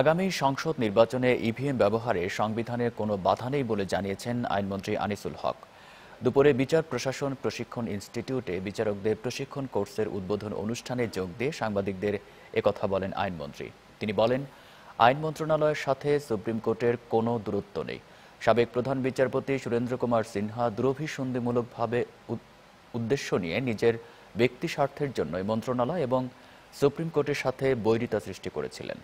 আগামী সংসদ নির্বাচনে ইভিএম ব্যবহারে সংবিধানের কোনো বাধা নেই বলে জানিয়েছেন আইনমন্ত্রী আনিসুল হক দুপুরে বিচার প্রশাসন প্রশিক্ষণ ইনস্টিটিউটে বিচারকদের প্রশিক্ষণ কোর্সের উদ্বোধন অনুষ্ঠানে যোগ দিয়ে সাংবাদিকদের একথা বলেন আইনমন্ত্রী তিনি বলেন আইন মন্ত্রণালয়ের সাথে সুপ্রিম কোর্টের কোনো দূরত্ব নেই সাবেক প্রধান বিচারপতি সুরেন্দ্র কুমার সিনহা দুরভিসন্ধিমূলকভাবে উদ্দেশ্য নিয়ে নিজের ব্যক্তি স্বার্থের জন্য মন্ত্রণালয় এবং সুপ্রিম কোর্টের সাথে বৈরিতা সৃষ্টি করেছিলেন